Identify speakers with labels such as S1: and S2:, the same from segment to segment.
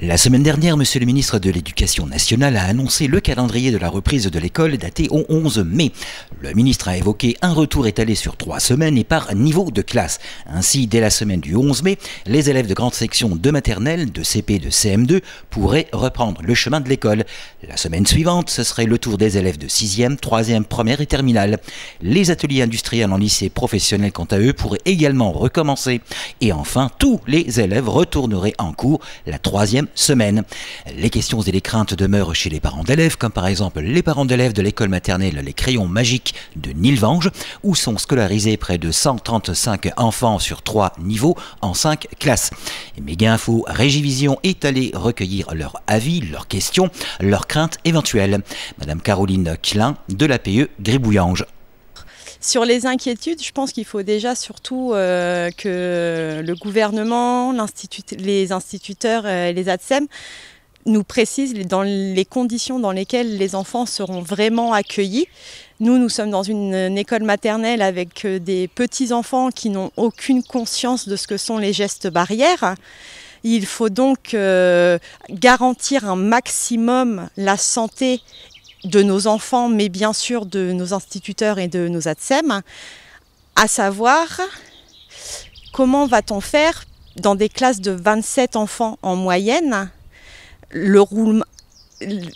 S1: La semaine dernière, Monsieur le ministre de l'Éducation nationale a annoncé le calendrier de la reprise de l'école daté au 11 mai. Le ministre a évoqué un retour étalé sur trois semaines et par niveau de classe. Ainsi, dès la semaine du 11 mai, les élèves de grande section de maternelle, de CP, de CM2 pourraient reprendre le chemin de l'école. La semaine suivante, ce serait le tour des élèves de 6e, 3e, première et terminale. Les ateliers industriels en lycée professionnel, quant à eux, pourraient également recommencer. Et enfin, tous les élèves retourneraient en cours la troisième semaine. Les questions et les craintes demeurent chez les parents d'élèves, comme par exemple les parents d'élèves de l'école maternelle Les Crayons Magiques de Nilvange, où sont scolarisés près de 135 enfants sur trois niveaux en cinq classes. méga Info Régivision est allée recueillir leur avis, leurs questions, leurs craintes éventuelles. Madame Caroline Klein de l'APE Gribouillange.
S2: Sur les inquiétudes, je pense qu'il faut déjà surtout euh, que le gouvernement, les instituteurs et euh, les ADSEM nous précisent dans les conditions dans lesquelles les enfants seront vraiment accueillis. Nous, nous sommes dans une, école maternelle avec euh, des petits-enfants qui n'ont aucune conscience de ce que sont les gestes barrières. Il faut donc garantir un maximum la santé de nos enfants, mais bien sûr de nos instituteurs et de nos ATSEM, à savoir comment va-t-on faire dans des classes de 27 enfants en moyenne, le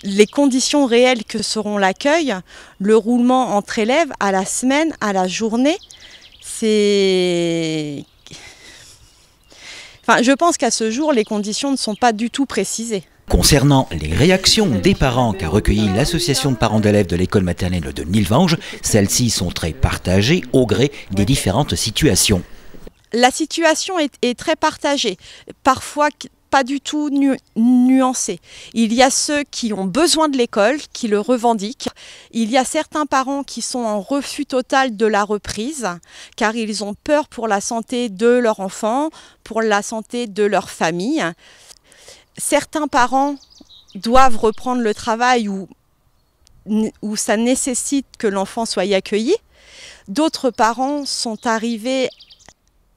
S2: les conditions réelles que seront l'accueil, le roulement entre élèves à la semaine, à la journée, c'est... Enfin, je pense qu'à ce jour, les conditions ne sont pas du tout précisées.
S1: Concernant les réactions des parents qu'a recueilli l'association de parents d'élèves de l'école maternelle de Nilvange, celles-ci sont très partagées au gré des différentes situations.
S2: La situation est, très partagée. Parfois, pas du tout nuancée. Il y a ceux qui ont besoin de l'école, qui le revendiquent. Il y a certains parents qui sont en refus total de la reprise, car ils ont peur pour la santé de leur enfant, pour la santé de leur famille certains parents doivent reprendre le travail ou, où ça nécessite que l'enfant soit accueilli. D'autres parents sont arrivés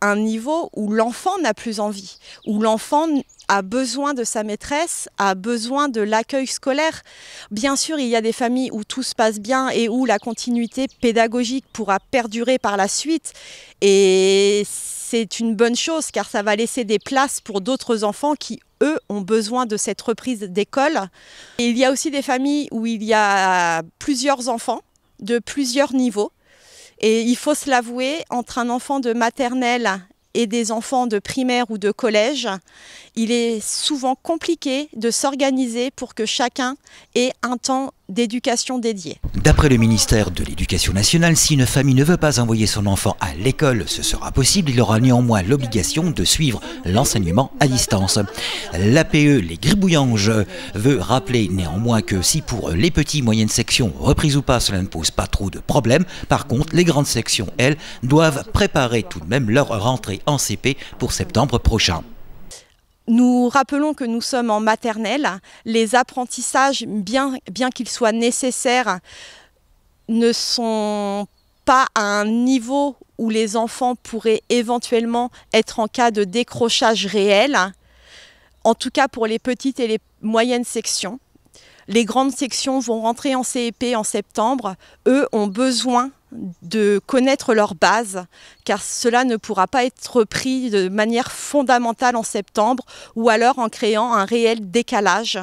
S2: à un niveau où l'enfant n'a plus envie, où l'enfant a besoin de sa maîtresse, a besoin de l'accueil scolaire. Bien sûr, il y a des familles où tout se passe bien et où la continuité pédagogique pourra perdurer par la suite. Et c'est une bonne chose car ça va laisser des places pour d'autres enfants qui, eux, ont besoin de cette reprise d'école. Il y a aussi des familles où il y a plusieurs enfants de plusieurs niveaux. Et il faut se l'avouer, entre un enfant de maternelle et des enfants de primaire ou de collège, il est souvent compliqué de s'organiser pour que chacun ait un temps d'éducation dédiée.
S1: D'après le ministère de l'Éducation nationale, si une famille ne veut pas envoyer son enfant à l'école, ce sera possible, il aura néanmoins l'obligation de suivre l'enseignement à distance. L'APE Les Gribouillanges veut rappeler néanmoins que si pour les petits, moyennes sections, reprises ou pas, cela ne pose pas trop de problèmes, par contre, les grandes sections, elles, doivent préparer tout de même leur rentrée en CP pour septembre prochain.
S2: Nous rappelons que nous sommes en maternelle. Les apprentissages, bien, qu'ils soient nécessaires, ne sont pas à un niveau où les enfants pourraient éventuellement être en cas de décrochage réel, en tout cas pour les petites et les moyennes sections. Les grandes sections vont rentrer en CEP en septembre. Eux ont besoin de connaître leur base car cela ne pourra pas être pris de manière fondamentale en septembre, ou alors en créant un réel décalage,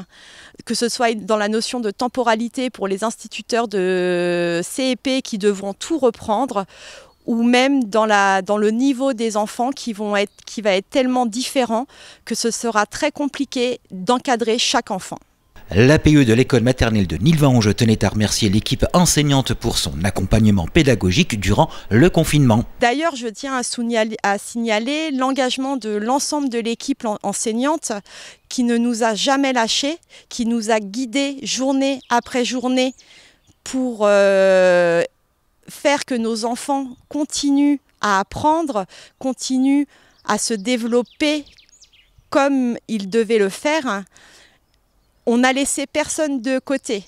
S2: que ce soit dans la notion de temporalité pour les instituteurs de CEP qui devront tout reprendre, ou même dans, le niveau des enfants qui va être tellement différent que ce sera très compliqué d'encadrer chaque enfant.
S1: L'APE de l'école maternelle de Nilvange je tenais à remercier l'équipe enseignante pour son accompagnement pédagogique durant le confinement.
S2: D'ailleurs, je tiens à signaler, l'engagement de l'ensemble de l'équipe enseignante qui ne nous a jamais lâchés, qui nous a guidés journée après journée pour euh, faire que nos enfants continuent à apprendre, continuent à se développer comme ils devaient le faire on n'a laissé personne de côté.